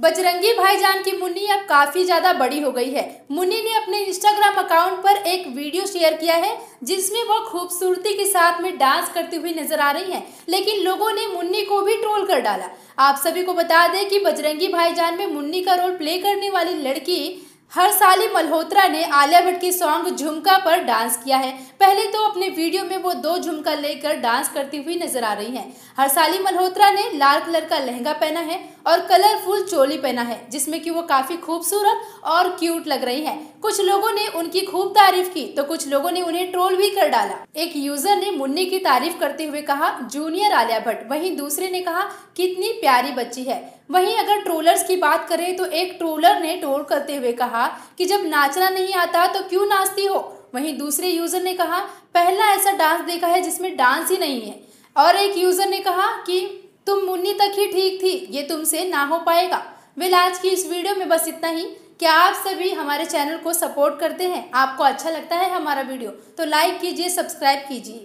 बजरंगी भाईजान की मुन्नी अब काफ़ी ज़्यादा बड़ी हो गई है मुन्नी ने अपने इंस्टाग्राम अकाउंट पर एक वीडियो शेयर किया है जिसमें वह खूबसूरती के साथ में डांस करती हुई नजर आ रही हैं लेकिन लोगों ने मुन्नी को भी ट्रोल कर डाला आप सभी को बता दें कि बजरंगी भाईजान में मुन्नी का रोल प्ले करने वाली लड़की हर साली मल्होत्रा ने आलिया भट्ट की सॉन्ग झुमका पर डांस किया है पहले तो अपने वीडियो में वो दो झुमका लेकर डांस करती हुई नजर आ रही हैं हर साली मल्होत्रा ने लाल कलर का लहंगा पहना है और कलरफुल चोली पहना है जिसमें कि वो काफ़ी खूबसूरत और क्यूट लग रही है कुछ लोगों ने उनकी खूब तारीफ की तो कुछ लोगों ने उन्हें ट्रोल भी कर डाला एक यूजर ने मुन्नी की तारीफ करते हुए कहा जूनियर आलिया भट्ट वहीं दूसरे ने कहा कितनी प्यारी बच्ची है वहीं अगर ट्रोलर्स की बात करें तो एक ट्रोलर ने ट्रोल करते हुए कहा कि जब नाचना नहीं आता तो क्यों नाचती हो वहीं दूसरे यूजर ने कहा पहला ऐसा डांस देखा है जिसमें डांस ही नहीं है और एक यूजर ने कहा कि तुम मुन्नी तक ही ठीक थी ये तुमसे ना हो पाएगा वेल आज की इस वीडियो में बस इतना ही क्या आप सभी हमारे चैनल को सपोर्ट करते हैं आपको अच्छा लगता है हमारा वीडियो तो लाइक कीजिए सब्सक्राइब कीजिए